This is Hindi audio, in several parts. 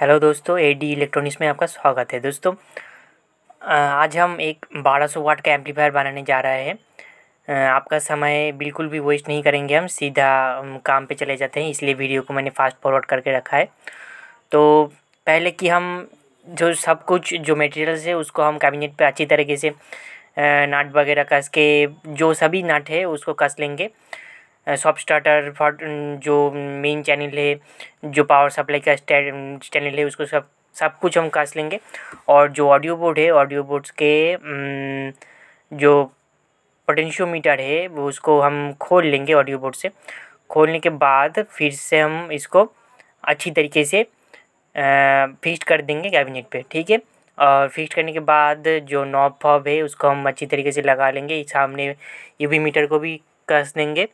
हेलो दोस्तों ए डी इलेक्ट्रॉनिक्स में आपका स्वागत है दोस्तों आज हम एक 1200 वाट का एम्पलीफायर बनाने जा रहे हैं आपका समय बिल्कुल भी वेस्ट नहीं करेंगे हम सीधा काम पे चले जाते हैं इसलिए वीडियो को मैंने फास्ट फॉरवर्ड करके रखा है तो पहले कि हम जो सब कुछ जो मटेरियल्स है उसको हम कैबिनेट पर अच्छी तरीके से नाट वगैरह कस के जो सभी नाट है उसको कस लेंगे सॉप स्टार्टर फॉट जो मेन चैनल है जो पावर सप्लाई का चैनल है उसको सब सब कुछ हम कस लेंगे और जो ऑडियो बोर्ड है ऑडियो बोर्ड्स के जो पोटेंशियोमीटर है वो उसको हम खोल लेंगे ऑडियो बोर्ड से खोलने के बाद फिर से हम इसको अच्छी तरीके से फिक्स कर देंगे कैबिनेट पे ठीक है और फिक्स करने के बाद जो नॉब फॉब है उसको हम अच्छी तरीके से लगा लेंगे सामने यू मीटर को भी कस देंगे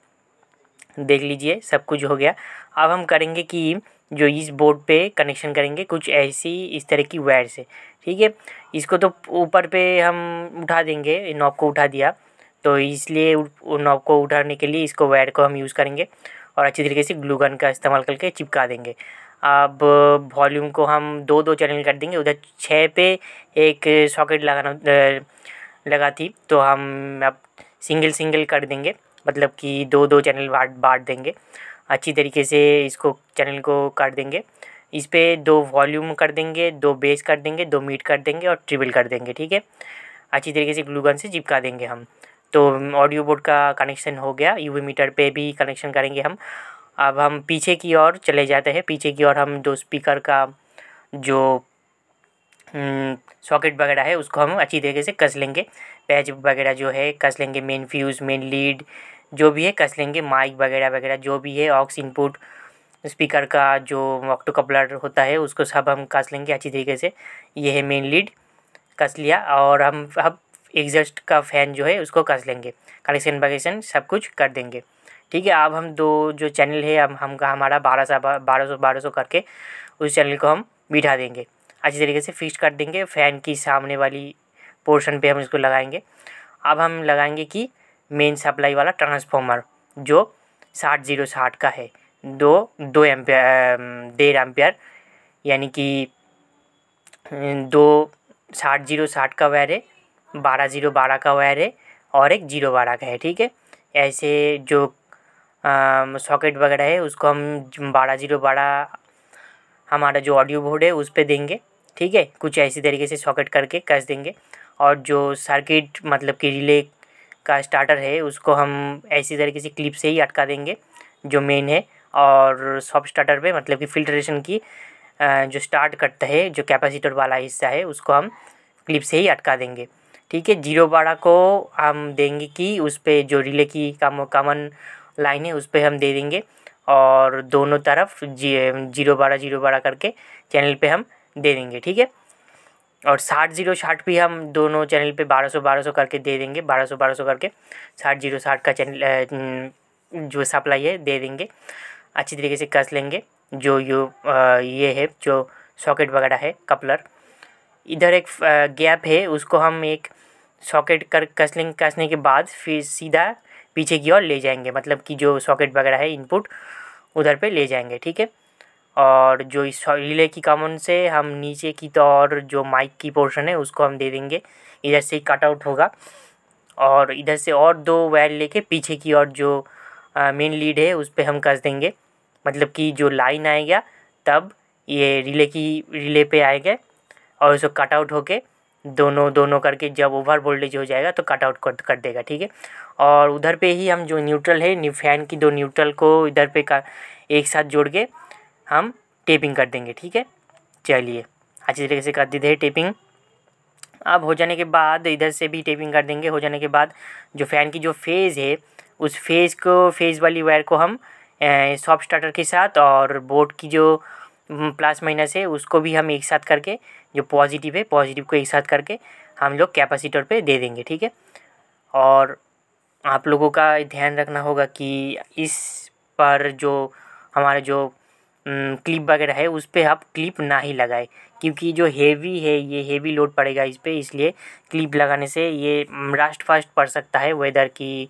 देख लीजिए सब कुछ हो गया अब हम करेंगे कि जो इस बोर्ड पे कनेक्शन करेंगे कुछ ऐसी इस तरह की वायर से ठीक है इसको तो ऊपर पे हम उठा देंगे नॉब को उठा दिया तो इसलिए नॉब को उठाने के लिए इसको वायर को हम यूज़ करेंगे और अच्छी तरीके से ग्लू गन का इस्तेमाल करके चिपका देंगे अब वॉल्यूम को हम दो दो चैनल कर देंगे उधर छः पे एक सॉकेट लगाना लगा थी तो हम अब सिंगल सिंगल कर देंगे मतलब कि दो दो चैनल बांट बांट देंगे अच्छी तरीके से इसको चैनल को काट देंगे इस पर दो वॉल्यूम कर देंगे दो बेस कर देंगे दो मीट कर देंगे और ट्रिबल कर देंगे ठीक है अच्छी तरीके से ग्लूगन से चिपका देंगे हम तो ऑडियो बोर्ड का कनेक्शन हो गया यू मीटर पर भी कनेक्शन करेंगे हम अब हम पीछे की ओर चले जाते हैं पीछे की ओर हम दो स्पीकर का जो हम्म, सॉकेट वगैरह है उसको हम अच्छी तरीके से कस लेंगे पैच वगैरह जो है कस लेंगे मेन फ्यूज़ मेन लीड जो भी है कस लेंगे माइक वगैरह वगैरह जो भी है ऑक्स इनपुट स्पीकर का जो ऑक्टो कपलर होता है उसको सब हम कस लेंगे अच्छी तरीके से ये है मेन लीड कस लिया और हम अब एग्जस्ट का फ़ैन जो है उसको कस लेंगे कनेक्शन वगैक्शन सब कुछ कर देंगे ठीक है अब हम दो जो चैनल है हम हम हमारा बारह सौ बारह सौ बारह सौ करके उस चैनल को हम बिठा देंगे अच्छी तरीके से फिक्स कर देंगे फ़ैन की सामने वाली पोर्शन पे हम इसको लगाएंगे अब हम लगाएंगे कि मेन सप्लाई वाला ट्रांसफॉर्मर जो साठ जीरो साठ का है दो दो एम्पियर डेढ़ एम्पियर यानी कि दो साठ जीरो साठ का वायर है बारह जीरो बारह का वायर है और एक जीरो बारह का है ठीक है ऐसे जो सॉकेट वगैरह है उसको हम बारह जीरो बारह हमारा जो ऑडियो बोर्ड है उस पर देंगे ठीक है कुछ ऐसी तरीके से सॉकेट करके कस देंगे और जो सर्किट मतलब कि रिले का स्टार्टर है उसको हम ऐसी तरीके से क्लिप से ही अटका देंगे जो मेन है और सॉफ्ट स्टार्टर पे मतलब कि फिल्ट्रेशन की जो स्टार्ट करता है जो कैपेसिटर वाला हिस्सा है उसको हम क्लिप से ही अटका देंगे ठीक है जीरो बारह को हम देंगे कि उस पर जो रिले की काम कॉमन लाइन है उस पर हम दे देंगे और दोनों तरफ जी जीरो बारह जीरो बारह करके चैनल पे हम दे देंगे ठीक है और साठ जीरो साठ भी हम दोनों चैनल पे बारह सौ बारह सौ करके दे देंगे बारह सौ बारह सौ करके साठ जीरो साठ का चैनल जो सप्लाई है दे देंगे अच्छी तरीके से कस लेंगे जो यो आ, ये है जो सॉकेट वगैरह है कपलर इधर एक गैप है उसको हम एक सॉकेट कर कस लेंगे कसने के बाद फिर सीधा पीछे की ओर ले जाएंगे मतलब कि जो सॉकेट वगैरह है इनपुट उधर पे ले जाएंगे ठीक है और जो इस रिले की कॉमन से हम नीचे की तो और जो माइक की पोर्शन है उसको हम दे देंगे इधर से कट आउट होगा और इधर से और दो वायर लेके पीछे की और जो मेन लीड है उस पर हम कस देंगे मतलब कि जो लाइन आएगा तब ये रिले की रिले पे आएगा और उसको कट आउट होके दोनों दोनों करके जब ओवर वोल्टेज हो जाएगा तो कट आउट कर कर देगा ठीक है और उधर पे ही हम जो न्यूट्रल है फैन की दो न्यूट्रल को इधर पे का एक साथ जोड़ के हम टेपिंग कर देंगे ठीक है चलिए अच्छी तरीके से कर दी थे टेपिंग अब हो जाने के बाद इधर से भी टेपिंग कर देंगे हो जाने के बाद जो फ़ैन की जो फेज़ है उस फेज़ को फेज़ वाली वायर को हम सॉफ्ट स्टार्टर के साथ और बोर्ड की जो प्लस माइनस है उसको भी हम एक साथ करके जो पॉजिटिव है पॉजिटिव को एक साथ करके हम लोग कैपेसिटर पे दे देंगे ठीक है और आप लोगों का ध्यान रखना होगा कि इस पर जो हमारे जो क्लिप वगैरह है उस पर आप क्लिप ना ही लगाए क्योंकि जो हेवी है ये हेवी लोड पड़ेगा इस पर इसलिए क्लिप लगाने से ये रास्ट फास्ट पड़ सकता है वेदर की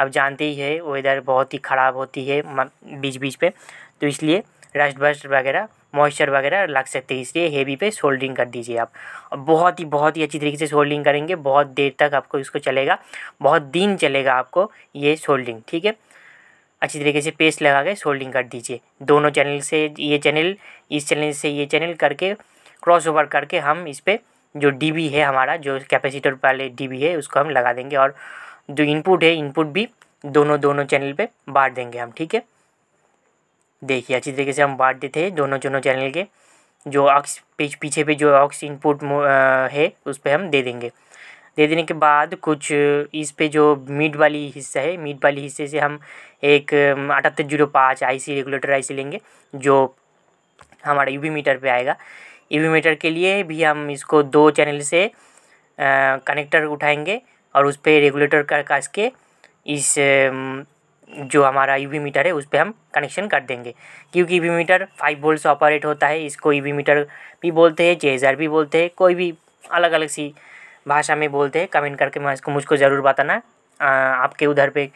आप जानते ही है वेदर बहुत ही ख़राब होती है बीच बीच पे तो इसलिए रस्ट बस्ट वगैरह मॉइस्चर वगैरह लग सकते हैं इसलिए हेवी पे सोल्डरिंग कर दीजिए आप और बहुत ही बहुत ही अच्छी तरीके से सोल्डरिंग करेंगे बहुत देर तक आपको इसको चलेगा बहुत दिन चलेगा आपको ये सोल्डरिंग ठीक है अच्छी तरीके से पेस्ट लगा के सोल्डिंग कर दीजिए दोनों चैनल से ये चैनल इस चैनल से ये चैनल करके क्रॉस ओवर करके हम इस पर जो डी है हमारा जो कैपेसिटर वाले डी है उसको हम लगा देंगे और जो इनपुट है इनपुट भी दोनों दोनों चैनल पे बांट देंगे हम ठीक है देखिए अच्छी तरीके से हम बांट देते हैं दोनों दोनों चैनल के जो ऑक्स पीछे पे जो ऑक्स इनपुट है उस पर हम दे देंगे दे देने के बाद कुछ इस पे जो मीट वाली हिस्सा है मीट वाली हिस्से से हम एक अठहत्तर जीरो पाँच आई सी रेगुलेटर आई सी लेंगे जो हमारा यू मीटर पे आएगा यू मीटर के लिए भी हम इसको दो चैनल से कनेक्टर उठाएंगे और उस पर रेगुलेटर कर कस के इस जो हमारा यू मीटर है उस पर हम कनेक्शन कर देंगे क्योंकि ई मीटर फाइव वोल्ट से ऑपरेट होता है इसको ई मीटर भी बोलते हैं चेजर भी बोलते हैं कोई भी अलग अलग सी भाषा में बोलते हैं कमेंट करके मुझको मुझको ज़रूर बताना आपके उधर पे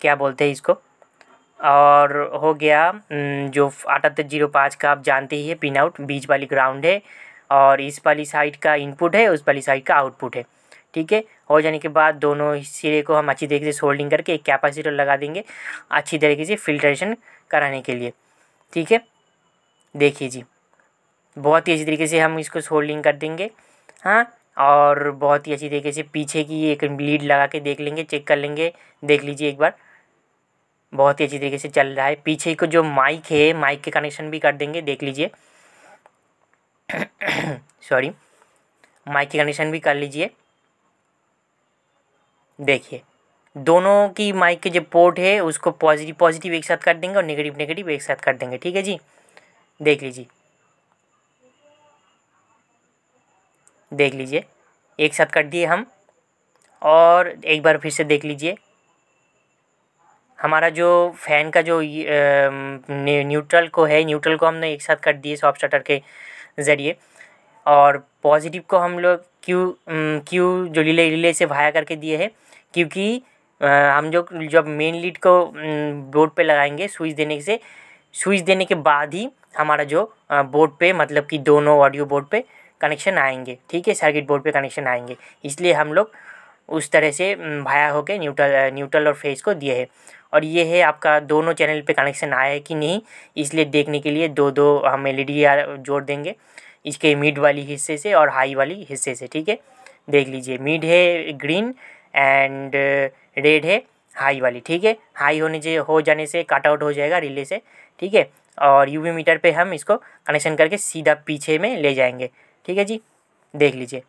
क्या बोलते हैं इसको और हो गया जो अठहत्तर जीरो पाँच का आप जानते ही है पिन आउट बीच वाली ग्राउंड है और इस वाली साइड का इनपुट है उस वाली साइड का आउटपुट है ठीक है हो जाने के बाद दोनों सिरे को हम अच्छी तरीके से सोल्डिंग करके एक कैपेसिटर लगा देंगे अच्छी तरीके से फिल्ट्रेशन कराने के लिए ठीक है देखिए जी बहुत ही अच्छी तरीके से हम इसको सोल्डिंग कर देंगे हाँ और बहुत ही अच्छी तरीके से पीछे की एक लीड लगा के देख लेंगे चेक कर लेंगे देख लीजिए एक बार बहुत ही अच्छी तरीके से चल रहा है पीछे को जो माइक है माइक के कनेक्शन भी कर देंगे देख लीजिए सॉरी माइक के कनेक्शन भी कर लीजिए देखिए दोनों की माइक के जो पोर्ट है उसको पॉजिटिव पॉजिटिव एक साथ कर देंगे और नेगेटिव नेगेटिव एक साथ कर देंगे ठीक है जी देख लीजिए देख लीजिए एक साथ कर दिए हम और एक बार फिर से देख लीजिए हमारा जो फ़ैन का जो न्यूट्रल को है न्यूट्रल को हमने एक साथ कर दिए सॉफ्ट स्टार्टर के ज़रिए और पॉजिटिव को हम लोग क्यू क्यू जो रिले रिले से भाया करके दिए है क्योंकि हम जो जब मेन लीड को बोर्ड पे लगाएंगे स्विच देने से स्विच देने के बाद ही हमारा जो बोर्ड पे मतलब कि दोनों ऑडियो बोर्ड पे कनेक्शन आएंगे ठीक है सर्किट बोर्ड पे कनेक्शन आएंगे इसलिए हम लोग उस तरह से भाया होकर न्यूट्रल न्यूट्रल और फेज को दिए है और ये है आपका दोनों चैनल पे कनेक्शन आया है कि नहीं इसलिए देखने के लिए दो दो हम एल ई e जोड़ देंगे इसके मिड वाली हिस्से से और हाई वाली हिस्से से ठीक है देख लीजिए मिड है ग्रीन एंड रेड है हाई वाली ठीक है हाई होने से हो जाने से कट आउट हो जाएगा रिले से ठीक है और यूवी मीटर पे हम इसको कनेक्शन करके सीधा पीछे में ले जाएंगे ठीक है जी देख लीजिए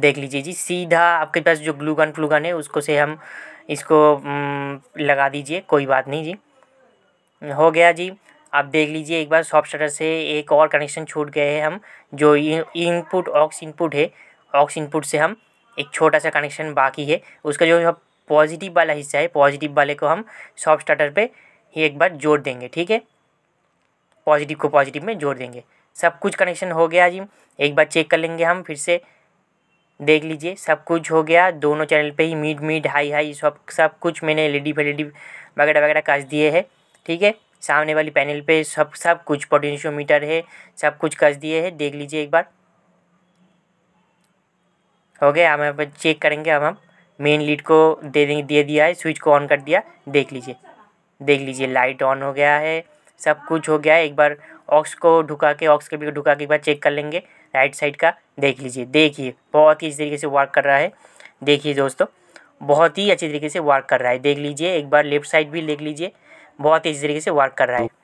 देख लीजिए जी सीधा आपके पास जो ग्लूगन फ्लूगन है उसको से हम इसको लगा दीजिए कोई बात नहीं जी हो गया जी आप देख लीजिए एक बार सॉफ्ट शटर से एक और कनेक्शन छूट गए हैं हम जो इनपुट ऑक्स इनपुट है ऑक्स इनपुट से हम एक छोटा सा कनेक्शन बाकी है उसका जो पॉजिटिव वाला हिस्सा है पॉजिटिव वाले को हम सॉफ्ट स्टार्टर पे ही एक बार जोड़ देंगे ठीक है पॉजिटिव को पॉजिटिव में जोड़ देंगे सब कुछ कनेक्शन हो गया जी एक बार चेक कर लेंगे हम फिर से देख लीजिए सब कुछ हो गया दोनों चैनल पे ही मीड मीड हाई हाई सब सब कुछ मैंने एल ई वगैरह वगैरह कस दिए है ठीक है सामने वाली पैनल पे सब सब कुछ पोटेंशियोमीटर है सब कुछ कस दिए है देख लीजिए एक बार हो गया हम यहाँ चेक करेंगे हम हम मेन लीड को दे देंगे दे दिया है स्विच को ऑन कर दिया देख लीजिए देख लीजिए लाइट ऑन हो गया है सब कुछ हो गया है एक बार ऑक्स को ढुका के ऑक्स के भी ढुका के एक बार चेक कर लेंगे राइट साइड का देख लीजिए देखिए बहुत ही इस तरीके से वर्क कर रहा है देखिए दोस्तों बहुत ही अच्छी तरीके से वर्क कर रहा है देख लीजिए एक बार लेफ्ट साइड भी देख लीजिए बहुत ही इस तरीके से वर्क कर रहा है